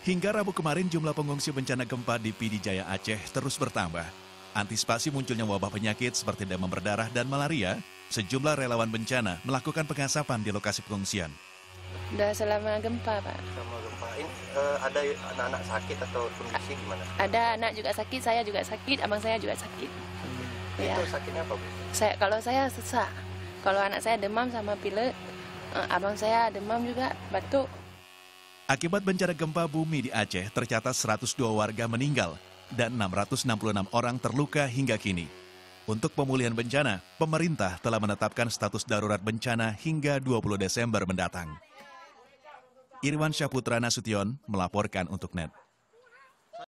Hingga Rabu kemarin jumlah pengungsi bencana gempa di Pidijaya Aceh terus bertambah. Antisipasi munculnya wabah penyakit seperti demam berdarah dan malaria, sejumlah relawan bencana melakukan pengasapan di lokasi pengungsian. Sudah selama gempa, Pak. Selama gempa. Ini uh, ada anak-anak sakit atau kondisi gimana? Ada anak juga sakit, saya juga sakit, abang saya juga sakit. Hmm. Ya. Itu sakitnya apa, Bu? Saya, kalau saya sesak. Kalau anak saya demam sama pilek, uh, abang saya demam juga, batuk. Akibat bencana gempa bumi di Aceh, tercatat 102 warga meninggal dan 666 orang terluka hingga kini. Untuk pemulihan bencana, pemerintah telah menetapkan status darurat bencana hingga 20 Desember mendatang. Irwan Syaputra Nasution melaporkan untuk NET.